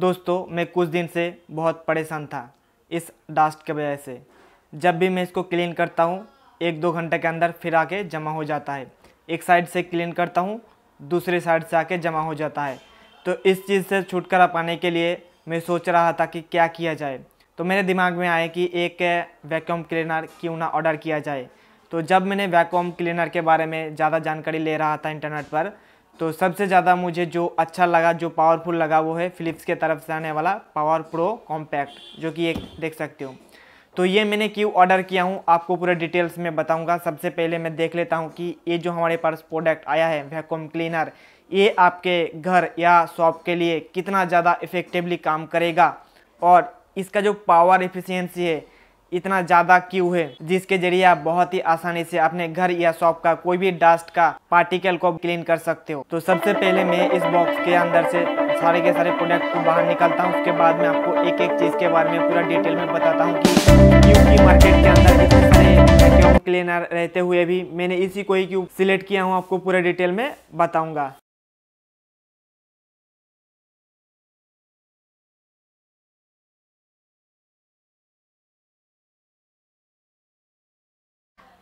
दोस्तों मैं कुछ दिन से बहुत परेशान था इस डास्ट के वजह से जब भी मैं इसको क्लीन करता हूँ एक दो घंटे के अंदर फिर आके जमा हो जाता है एक साइड से क्लीन करता हूँ दूसरे साइड से आके जमा हो जाता है तो इस चीज़ से छुटकारा पाने के लिए मैं सोच रहा था कि क्या किया जाए तो मेरे दिमाग में आया कि एक वैक्यूम क्लीनर क्यों ना ऑर्डर किया जाए तो जब मैंने वैक्यूम क्लीनर के बारे में ज़्यादा जानकारी ले रहा था इंटरनेट पर तो सबसे ज़्यादा मुझे जो अच्छा लगा जो पावरफुल लगा वो है फ़िलिप्स के तरफ से आने वाला पावर प्रो कॉम्पैक्ट जो कि एक देख सकते हो तो ये मैंने क्यों ऑर्डर किया हूँ आपको पूरे डिटेल्स में बताऊँगा सबसे पहले मैं देख लेता हूँ कि ये जो हमारे पास प्रोडक्ट आया है वैक्यूम क्लीनर ये आपके घर या शॉप के लिए कितना ज़्यादा इफ़ेक्टिवली काम करेगा और इसका जो पावर एफिशिएंसी है इतना ज़्यादा क्यों है जिसके जरिए आप बहुत ही आसानी से अपने घर या शॉप का कोई भी डस्ट का पार्टिकल को क्लीन कर सकते हो तो सबसे पहले मैं इस बॉक्स के अंदर से सारे के सारे प्रोडक्ट को बाहर निकलता हूँ उसके बाद में आपको एक एक चीज़ के बारे में पूरा डिटेल में बताता हूँ की मार्केट के अंदर क्लीनर रहते हुए भी मैंने इसी को ही क्यों सिलेक्ट किया हूँ आपको पूरा डिटेल में बताऊंगा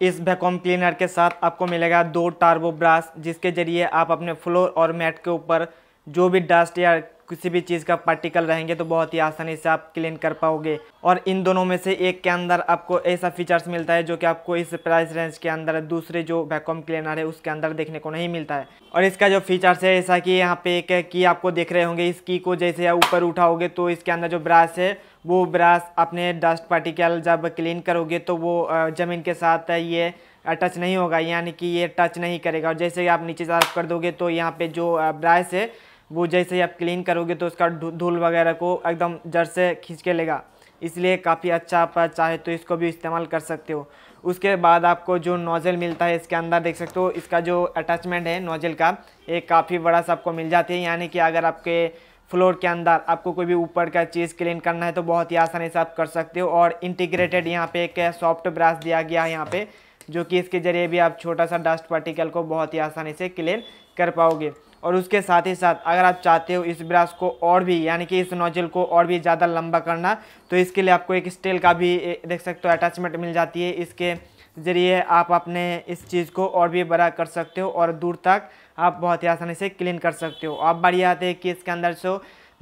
इस वैक्यूम क्लीनर के साथ आपको मिलेगा दो टार्बो ब्रश जिसके ज़रिए आप अपने फ्लोर और मैट के ऊपर जो भी डस्ट या किसी भी चीज़ का पार्टिकल रहेंगे तो बहुत ही आसानी से आप क्लीन कर पाओगे और इन दोनों में से एक के अंदर आपको ऐसा फीचर्स मिलता है जो कि आपको इस प्राइस रेंज के अंदर दूसरे जो वैक्यूम क्लीनर है उसके अंदर देखने को नहीं मिलता है और इसका जो फीचर्स है ऐसा कि यहाँ पे एक की आपको देख रहे होंगे इस की को जैसे ऊपर उठाओगे तो इसके अंदर जो ब्रश है वो ब्रश अपने डस्ट पार्टिकल जब क्लीन करोगे तो वो ज़मीन के साथ ये टच नहीं होगा यानी कि ये टच नहीं करेगा और जैसे आप नीचे साफ कर दोगे तो यहाँ पे जो ब्रश है वो जैसे ही आप क्लीन करोगे तो उसका धूल वगैरह को एकदम जड़ से खींच के लेगा इसलिए काफ़ी अच्छा आप चाहे तो इसको भी इस्तेमाल कर सकते हो उसके बाद आपको जो नोज़ल मिलता है इसके अंदर देख सकते हो इसका जो अटैचमेंट है नोज़ल का ये काफ़ी बड़ा सा आपको मिल जाती है यानी कि अगर आपके फ्लोर के अंदर आपको कोई भी ऊपर का चीज़ क्लीन करना है तो बहुत ही आसानी से आप कर सकते हो और इंटीग्रेटेड यहाँ पे एक सॉफ्ट ब्रश दिया गया है यहाँ पे जो कि इसके ज़रिए भी आप छोटा सा डस्ट पार्टिकल को बहुत ही आसानी से क्लीन कर पाओगे और उसके साथ ही साथ अगर आप चाहते हो इस ब्रश को और भी यानी कि इस नोजल को और भी ज़्यादा लंबा करना तो इसके लिए आपको एक स्टील का भी देख सकते हो अटैचमेंट मिल जाती है इसके ज़रिए आप अपने इस चीज़ को और भी बड़ा कर सकते हो और दूर तक आप बहुत ही आसानी से क्लीन कर सकते हो अब बारी आते हैं कि इसके अंदर से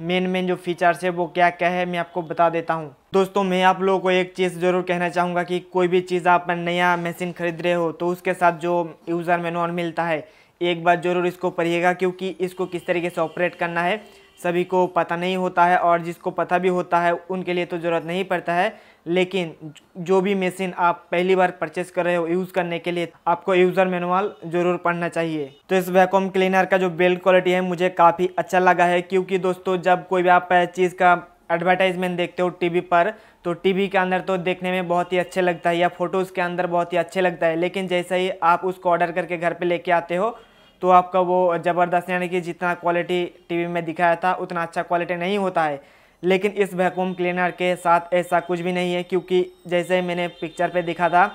मेन मेन जो फीचर्स है वो क्या क्या है मैं आपको बता देता हूँ दोस्तों मैं आप लोगों को एक चीज़ ज़रूर कहना चाहूँगा कि कोई भी चीज़ आप नया मशीन खरीद रहे हो तो उसके साथ जो यूज़र मैनुअल मिलता है एक बार ज़रूर इसको पढ़िएगा क्योंकि इसको किस तरीके से ऑपरेट करना है सभी को पता नहीं होता है और जिसको पता भी होता है उनके लिए तो ज़रूरत नहीं पड़ता है लेकिन जो भी मशीन आप पहली बार परचेस कर रहे हो यूज़ करने के लिए आपको यूज़र मैनुअल ज़रूर पढ़ना चाहिए तो इस वैकोम क्लीनर का जो बिल्ड क्वालिटी है मुझे काफ़ी अच्छा लगा है क्योंकि दोस्तों जब कोई भी आप चीज़ का एडवर्टाइजमेंट देखते हो टीवी पर तो टीवी के अंदर तो देखने में बहुत ही अच्छे लगता है या फ़ोटोज़ के अंदर बहुत ही अच्छे लगता है लेकिन जैसे ही आप उसको ऑर्डर करके घर पे लेके आते हो तो आपका वो ज़बरदस्त यानी कि जितना क्वालिटी टीवी में दिखाया था उतना अच्छा क्वालिटी नहीं होता है लेकिन इस वैक्यूम क्लीनर के साथ ऐसा कुछ भी नहीं है क्योंकि जैसे मैंने पिक्चर पे दिखा था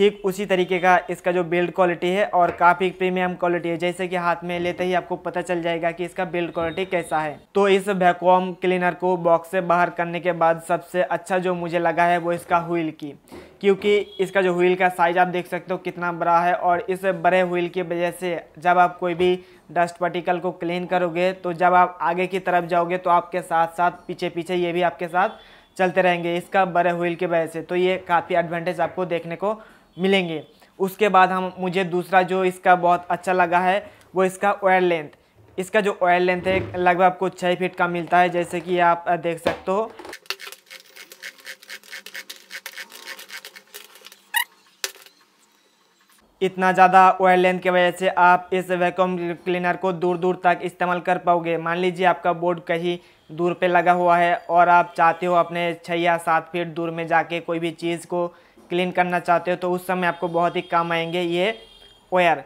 ठीक उसी तरीके का इसका जो बिल्ड क्वालिटी है और काफ़ी प्रीमियम क्वालिटी है जैसे कि हाथ में लेते ही आपको पता चल जाएगा कि इसका बिल्ड क्वालिटी कैसा है तो इस वैक्यूम क्लीनर को बॉक्स से बाहर करने के बाद सबसे अच्छा जो मुझे लगा है वो इसका व्हील की क्योंकि इसका जो व्हील का साइज आप देख सकते हो कितना बड़ा है और इस बड़े व्हील की वजह से जब आप कोई भी डस्ट पार्टिकल को क्लीन करोगे तो जब आप आगे की तरफ जाओगे तो आपके साथ साथ पीछे पीछे ये भी आपके साथ चलते रहेंगे इसका बड़े व्हील की वजह से तो ये काफ़ी एडवांटेज आपको देखने को मिलेंगे उसके बाद हम मुझे दूसरा जो इसका बहुत अच्छा लगा है वो इसका वायर लेंथ इसका जो वायर लेंथ है लगभग आपको छः फीट का मिलता है जैसे कि आप देख सकते हो इतना ज़्यादा वायर लेंथ की वजह से आप इस वैक्यूम क्लीनर को दूर दूर तक इस्तेमाल कर पाओगे मान लीजिए आपका बोर्ड कहीं दूर पे लगा हुआ है और आप चाहते हो अपने छः या सात फीट दूर में जाके कोई भी चीज़ को क्लीन करना चाहते हो तो उस समय आपको बहुत ही काम आएंगे ये ओयर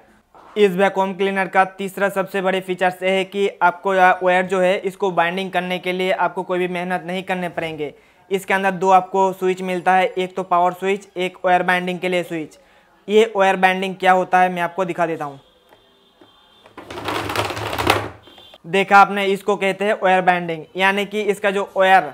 इस वैकोम क्लीनर का तीसरा सबसे बड़े फीचर्स ये है कि आपको वायर जो है इसको बाइंडिंग करने के लिए आपको कोई भी मेहनत नहीं करने पड़ेंगे इसके अंदर दो आपको स्विच मिलता है एक तो पावर स्विच एक वायर बाइंडिंग के लिए स्विच ये वायर बाइंडिंग क्या होता है मैं आपको दिखा देता हूँ देखा आपने इसको कहते हैं वायर बाइंडिंग यानी कि इसका जो वायर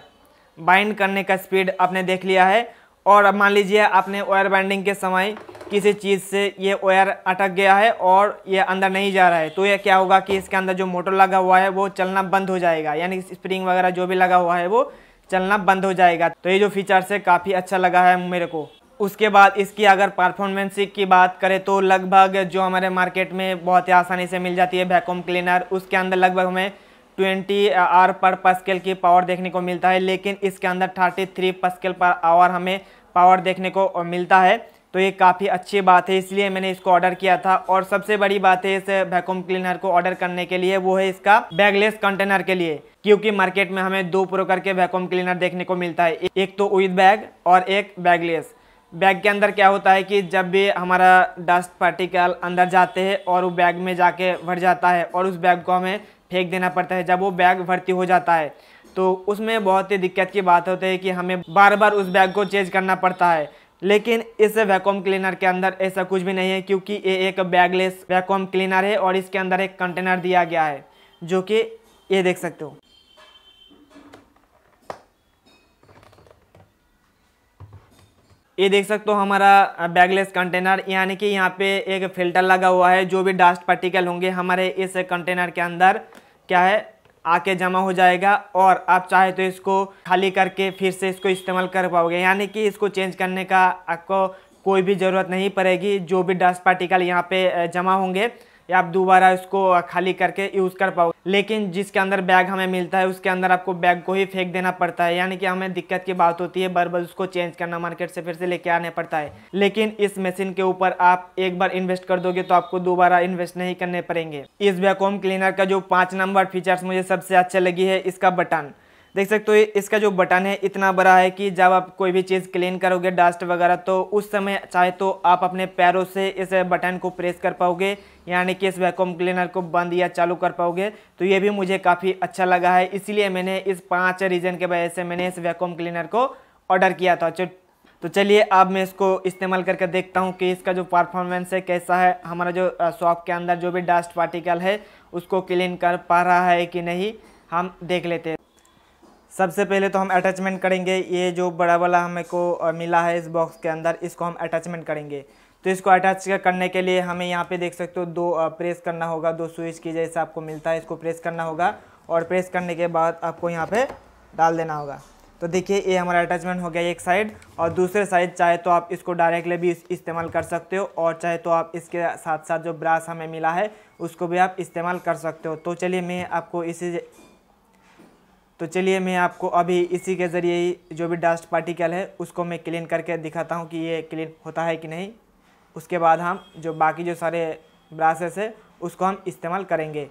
बाइंड करने का स्पीड आपने देख लिया है और अब मान लीजिए आपने ओयर बाइंडिंग के समय किसी चीज़ से ये ओयर अटक गया है और ये अंदर नहीं जा रहा है तो ये क्या होगा कि इसके अंदर जो मोटर लगा हुआ है वो चलना बंद हो जाएगा यानी स्प्रिंग वगैरह जो भी लगा हुआ है वो चलना बंद हो जाएगा तो ये जो फीचर से काफ़ी अच्छा लगा है मेरे को उसके बाद इसकी अगर परफॉर्मेंस की बात करें तो लगभग जो हमारे मार्केट में बहुत ही आसानी से मिल जाती है वैकूम क्लीनर उसके अंदर लगभग हमें ट्वेंटी आर पर पस्केल की पावर देखने को मिलता है लेकिन इसके अंदर थर्टी थ्री पस्केल पर आवर हमें पावर देखने को मिलता है तो ये काफ़ी अच्छी बात है इसलिए मैंने इसको ऑर्डर किया था और सबसे बड़ी बात है इस वैक्यूम क्लीनर को ऑर्डर करने के लिए वो है इसका बैगलेस कंटेनर के लिए क्योंकि मार्केट में हमें दो प्रकार के वैक्यूम क्लीनर देखने को मिलता है एक तो विद बैग और एक बैगलेस बैग के अंदर क्या होता है कि जब भी हमारा डस्ट पार्टिकल अंदर जाते हैं और वो बैग में जाके भर जाता है और उस बैग को हमें फेंक देना पड़ता है जब वो बैग भर्ती हो जाता है तो उसमें बहुत ही दिक्कत की बात होती है कि हमें बार बार उस बैग को चेंज करना पड़ता है लेकिन इस वैक्यूम क्लीनर के अंदर ऐसा कुछ भी नहीं है क्योंकि ये एक बैगलेस वैक्यूम क्लीनर है और इसके अंदर एक कंटेनर दिया गया है जो कि ये देख सकते हो ये देख सकते हो हमारा बैगलेस कंटेनर यानी कि यहाँ पे एक फिल्टर लगा हुआ है जो भी डस्ट पार्टिकल होंगे हमारे इस कंटेनर के अंदर क्या है आके जमा हो जाएगा और आप चाहे तो इसको खाली करके फिर से इसको इस्तेमाल कर पाओगे यानी कि इसको चेंज करने का आपको कोई भी ज़रूरत नहीं पड़ेगी जो भी डस्ट पार्टिकल यहाँ पे जमा होंगे या आप दोबारा इसको खाली करके यूज़ कर पाओ लेकिन जिसके अंदर बैग हमें मिलता है उसके अंदर आपको बैग को ही फेंक देना पड़ता है यानी कि हमें दिक्कत की बात होती है बार बार उसको चेंज करना मार्केट से फिर से लेके आने पड़ता है लेकिन इस मशीन के ऊपर आप एक बार इन्वेस्ट कर दोगे तो आपको दोबारा इन्वेस्ट नहीं करने पड़ेंगे इस वैकोम क्लीनर का जो पाँच नंबर फीचर्स मुझे सबसे अच्छा लगी है इसका बटन देख सकते हो इसका जो बटन है इतना बड़ा है कि जब आप कोई भी चीज़ क्लीन करोगे डस्ट वगैरह तो उस समय चाहे तो आप अपने पैरों से इस बटन को प्रेस कर पाओगे यानी कि इस वैक्यूम क्लीनर को बंद या चालू कर पाओगे तो ये भी मुझे काफ़ी अच्छा लगा है इसीलिए मैंने इस पाँच रीज़न के वजह से मैंने इस वैक्यूम क्लीनर को ऑर्डर किया था तो चलिए अब मैं इसको इस्तेमाल करके देखता हूँ कि इसका जो परफॉर्मेंस है कैसा है हमारा जो शॉप के अंदर जो भी डस्ट पार्टिकल है उसको क्लीन कर पा रहा है कि नहीं हम देख लेते हैं सबसे पहले तो हम अटैचमेंट करेंगे ये जो बड़ा वाला हमें को मिला है इस बॉक्स के अंदर इसको हम अटैचमेंट करेंगे तो इसको अटैच करने के लिए हमें यहाँ पे देख सकते हो दो प्रेस करना होगा दो स्विच की जैसे आपको मिलता है इसको प्रेस करना होगा और प्रेस करने के बाद आपको यहाँ पे डाल देना होगा तो देखिए ये हमारा अटैचमेंट हो गया एक साइड और दूसरे साइड चाहे तो आप इसको डायरेक्टली भी इस्तेमाल कर सकते हो और चाहे तो आप इसके साथ साथ जो ब्रास हमें मिला है उसको भी आप इस्तेमाल कर सकते हो तो चलिए मैं आपको इसी तो चलिए मैं आपको अभी इसी के ज़रिए ही जो भी डस्ट पार्टिकल है उसको मैं क्लीन करके दिखाता हूँ कि ये क्लीन होता है कि नहीं उसके बाद हम जो बाकी जो सारे ब्रासेस है उसको हम इस्तेमाल करेंगे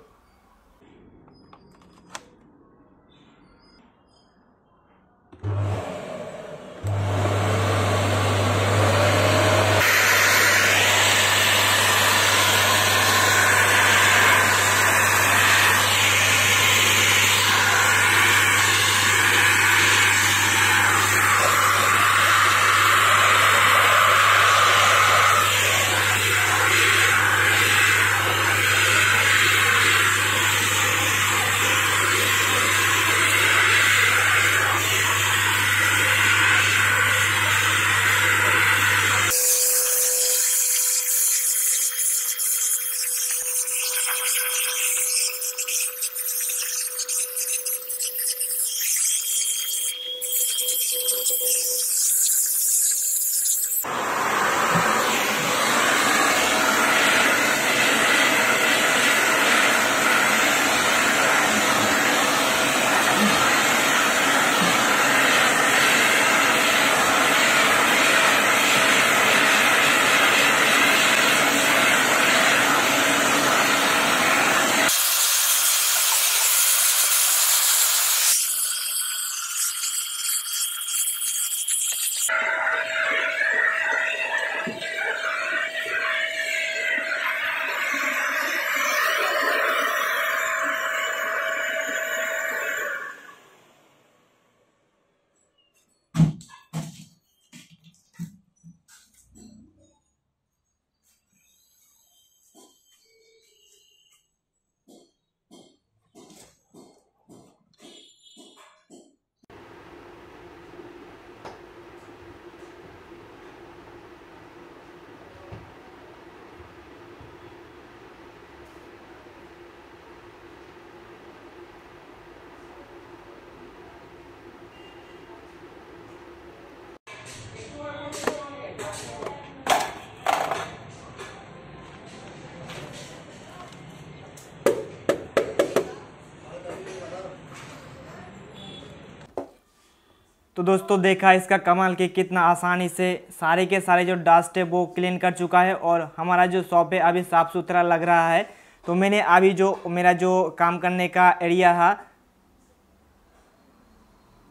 तो दोस्तों देखा इसका कमाल के कितना आसानी से सारे के सारे जो डस्ट है वो क्लीन कर चुका है और हमारा जो शॉप है अभी साफ़ सुथरा लग रहा है तो मैंने अभी जो मेरा जो काम करने का एरिया था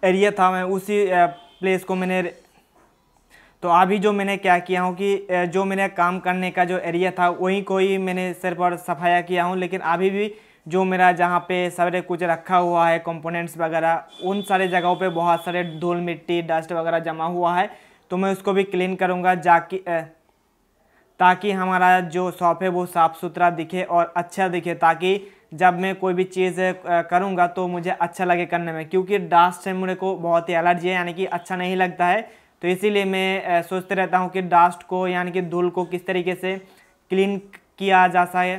एरिया था मैं उसी प्लेस को मैंने तो अभी जो मैंने क्या किया हूँ कि जो मैंने काम करने का जो एरिया था वहीं को ही मैंने सिर पर सफाया किया हूँ लेकिन अभी भी जो मेरा जहाँ पे सारे कुछ रखा हुआ है कंपोनेंट्स वगैरह उन सारे जगहों पे बहुत सारे धूल मिट्टी डस्ट वगैरह जमा हुआ है तो मैं उसको भी क्लीन करूँगा जाकि ताकि हमारा जो शॉप है वो साफ़ सुथरा दिखे और अच्छा दिखे ताकि जब मैं कोई भी चीज़ करूँगा तो मुझे अच्छा लगे करने में क्योंकि डास्ट से मुझे को बहुत ही एलर्जी है यानी कि अच्छा नहीं लगता है तो इसीलिए मैं सोचते रहता हूँ कि डास्ट को यानी कि धूल को किस तरीके से क्लीन किया जा सके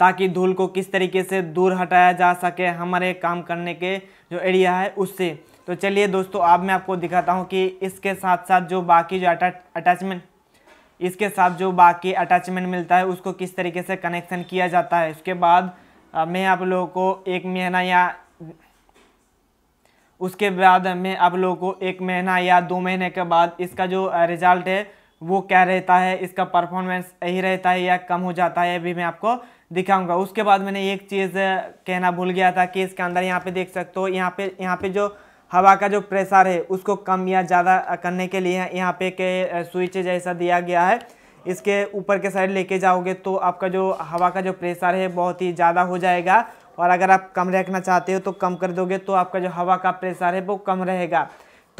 ताकि धूल को किस तरीके से दूर हटाया जा सके हमारे काम करने के जो एरिया है उससे तो चलिए दोस्तों अब मैं आपको दिखाता हूँ कि इसके साथ साथ जो बाकी जो अटैचमेंट इसके साथ जो बाकी अटैचमेंट मिलता है उसको किस तरीके से कनेक्शन किया जाता है उसके बाद मैं आप लोगों को एक महीना या उसके बाद मैं आप लोगों को एक महीना या दो महीने के बाद इसका जो रिज़ल्ट है वो क्या रहता है इसका परफॉर्मेंस यही रहता है या कम हो जाता है अभी मैं आपको दिखाऊंगा उसके बाद मैंने एक चीज़ कहना भूल गया था कि इसके अंदर यहाँ पे देख सकते हो यहाँ पे यहाँ पे जो हवा का जो प्रेशर है उसको कम या ज़्यादा करने के लिए यहाँ पे के स्विच जैसा दिया गया है इसके ऊपर के साइड लेके जाओगे तो आपका जो हवा का जो प्रेशर है बहुत ही ज़्यादा हो जाएगा और अगर आप कम रखना चाहते हो तो कम कर दोगे तो आपका जो हवा का प्रेशर है वो कम रहेगा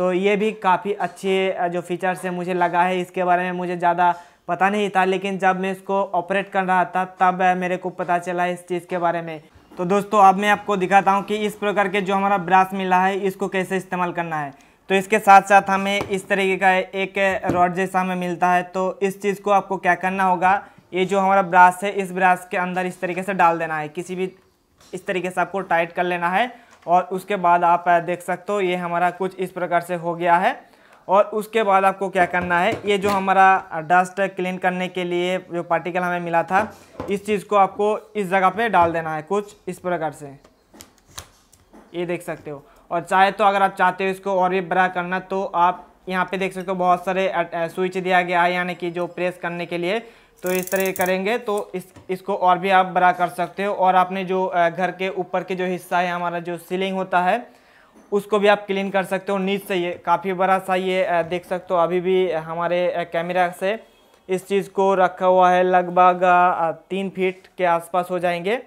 तो ये भी काफ़ी अच्छे जो फीचर्स है मुझे लगा है इसके बारे में मुझे ज़्यादा पता नहीं था लेकिन जब मैं इसको ऑपरेट कर रहा था तब मेरे को पता चला इस चीज़ के बारे में तो दोस्तों अब मैं आपको दिखाता हूँ कि इस प्रकार के जो हमारा ब्रास मिला है इसको कैसे इस्तेमाल करना है तो इसके साथ साथ हमें इस तरीके का एक रॉड जैसा हमें मिलता है तो इस चीज़ को आपको क्या करना होगा ये जो हमारा ब्रास है इस ब्रास के अंदर इस तरीके से डाल देना है किसी भी इस तरीके से आपको टाइट कर लेना है और उसके बाद आप देख सकते हो ये हमारा कुछ इस प्रकार से हो गया है और उसके बाद आपको क्या करना है ये जो हमारा डस्ट क्लीन करने के लिए जो पार्टिकल हमें मिला था इस चीज़ को आपको इस जगह पे डाल देना है कुछ इस प्रकार से ये देख सकते हो और चाहे तो अगर आप चाहते हो इसको और भी बड़ा करना तो आप यहाँ पे देख सकते हो बहुत सारे स्विच दिया गया है यानी कि जो प्रेस करने के लिए तो इस तरह करेंगे तो इस इसको और भी आप बड़ा कर सकते हो और आपने जो घर के ऊपर के जो हिस्सा है हमारा जो सीलिंग होता है उसको भी आप क्लीन कर सकते हो नीच से ये काफ़ी बड़ा सा ये देख सकते हो अभी भी हमारे कैमरा से इस चीज़ को रखा हुआ है लगभग तीन फीट के आसपास हो जाएंगे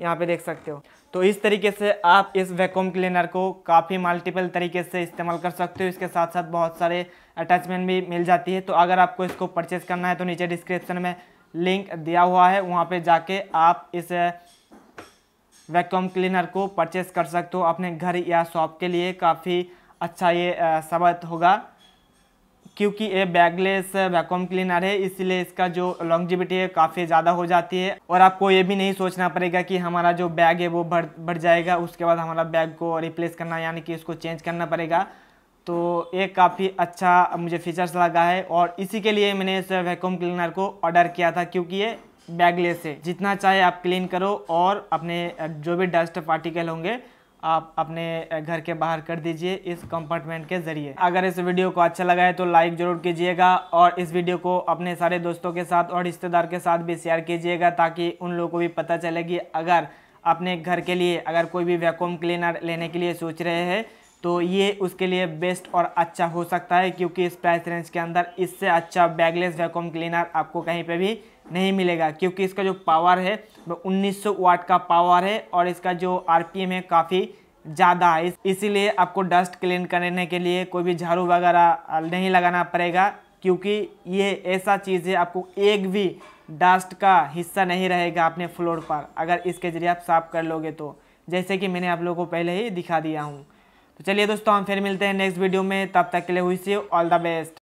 यहाँ पे देख सकते हो तो इस तरीके से आप इस वैक्यूम क्लीनर को काफ़ी मल्टीपल तरीके से इस्तेमाल कर सकते हो इसके साथ साथ बहुत सारे अटैचमेंट भी मिल जाती है तो अगर आपको इसको परचेज़ करना है तो नीचे डिस्क्रिप्शन में लिंक दिया हुआ है वहाँ पे जाके आप इस वैक्यूम क्लीनर को परचेस कर सकते हो अपने घर या शॉप के लिए काफ़ी अच्छा ये साबित होगा क्योंकि ये बैगलेस वैक्यूम क्लीनर है इसलिए इसका जो लॉन्गजिविटी है काफ़ी ज़्यादा हो जाती है और आपको ये भी नहीं सोचना पड़ेगा कि हमारा जो बैग है वो भर भर जाएगा उसके बाद हमारा बैग को रिप्लेस करना यानी कि इसको चेंज करना पड़ेगा तो ये काफ़ी अच्छा मुझे फीचर्स लगा है और इसी के लिए मैंने इस वैक्यूम क्लीनर को ऑर्डर किया था क्योंकि ये बैगलेस है जितना चाहे आप क्लीन करो और अपने जो भी डस्ट पार्टिकल होंगे आप अपने घर के बाहर कर दीजिए इस कंपार्टमेंट के ज़रिए अगर इस वीडियो को अच्छा लगा है तो लाइक ज़रूर कीजिएगा और इस वीडियो को अपने सारे दोस्तों के साथ और रिश्तेदार के साथ भी शेयर कीजिएगा ताकि उन लोगों को भी पता चले कि अगर अपने घर के लिए अगर कोई भी वैक्यूम क्लीनर लेने के लिए सोच रहे हैं तो ये उसके लिए बेस्ट और अच्छा हो सकता है क्योंकि इस प्राइस रेंज के अंदर इससे अच्छा बैगलेस वैक्यूम क्लीनर आपको कहीं पे भी नहीं मिलेगा क्योंकि इसका जो पावर है वो उन्नीस वाट का पावर है और इसका जो आर है काफ़ी ज़्यादा है इसीलिए आपको डस्ट क्लीन करने के लिए कोई भी झाड़ू वगैरह नहीं लगाना पड़ेगा क्योंकि ये ऐसा चीज़ है आपको एक भी डस्ट का हिस्सा नहीं रहेगा अपने फ्लोर पर अगर इसके ज़रिए आप साफ़ कर लोगे तो जैसे कि मैंने आप लोगों को पहले ही दिखा दिया हूँ तो चलिए दोस्तों हम फिर मिलते हैं नेक्स्ट वीडियो में तब तक के लिए हुई ऑल द बेस्ट